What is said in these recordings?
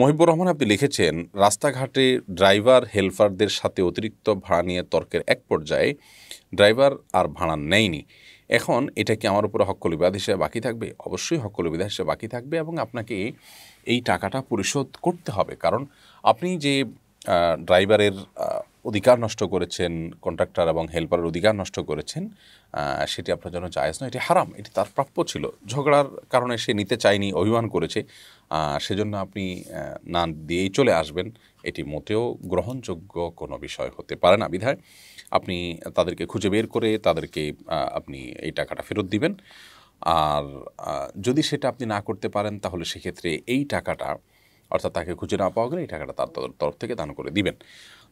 মহিবুর রহমান আপনি লিখেছেন রাস্তাঘাটে ড্রাইভার হেল্পারদের সাথে অতিরিক্ত ভাড়া নিয়ে তর্কের এক পর্যায়ে ড্রাইভার আর ভাড়া নেয়নি এখন এটা কি আমার উপরে হকল বিবাদ হিসেবে বাকি থাকবে অবশ্যই হকল বিবাদ হিসেবে বাকি থাকবে এবং আপনাকে এই টাকাটা পরিশোধ করতে হবে কারণ আপনি যে ড্রাইভারের অধিকার নষ্ট করেছেন কন্ট্রাক্টর এবং হেল্পারের অধিকার নষ্ট করেছেন সেটি আপনার জন্য জায়েজ নয় এটি হারাম এটি তার প্রাপ্য ছিল ঝগড়ার কারণে সে নিতে চায়নি অভিমান করেছে সেজন্য আপনি না দিয়েই চলে আসবেন এটি মোটেও গ্রহণযোগ্য কোনো বিষয় হতে পারে না বিধায় আপনি তাদেরকে খুঁজে বের করে তাদেরকে আপনি এই টাকাটা ফেরত দিবেন আর যদি সেটা আপনি না করতে পারেন তাহলে সেক্ষেত্রে এই টাকাটা অর্থাৎ তাকে খুঁজে না পাওয়া গেলে এই টাকাটা তার তরফ থেকে দান করে দিবেন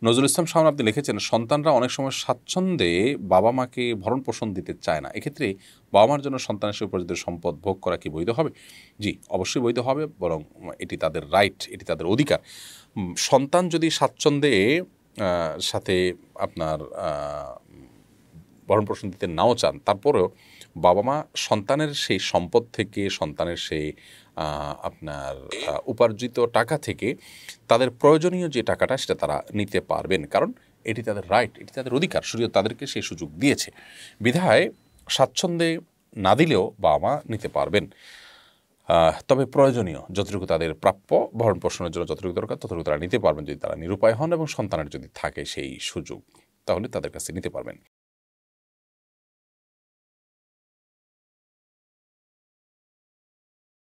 নজরুল ইসলাম সাহান আপনি লিখেছেন সন্তানরা অনেক সময় স্বাচ্ছন্দ্যে বাবা মাকে ভরণ পোষণ দিতে চায় না এক্ষেত্রে বাবা মার জন্য সন্তানের সে উপার্জিত সম্পদ ভোগ করা কি বৈধ হবে জি অবশ্যই বৈধ হবে বরং এটি তাদের রাইট এটি তাদের অধিকার সন্তান যদি স্বাচ্ছন্দ্যে সাথে আপনার ভরণ পোষণ দিতে নাও চান তারপরেও বাবা মা সন্তানের সেই সম্পদ থেকে সন্তানের সেই আপনার উপার্জিত টাকা থেকে তাদের প্রয়োজনীয় যে টাকাটা সেটা তারা নিতে পারবেন কারণ এটি তাদের রাইট এটি তাদের অধিকার শুধু তাদেরকে সেই সুযোগ দিয়েছে বিধায় স্বাচ্ছন্দ্যে না দিলেও বাবা মা নিতে পারবেন তবে প্রয়োজনীয় যতটুকু তাদের প্রাপ্য ভরণ পোষণের জন্য যতটুকু দরকার ততটুকু তারা নিতে পারবেন যদি তারা নিরুপায় হন এবং সন্তানের যদি থাকে সেই সুযোগ তাহলে তাদের কাছে নিতে পারবেন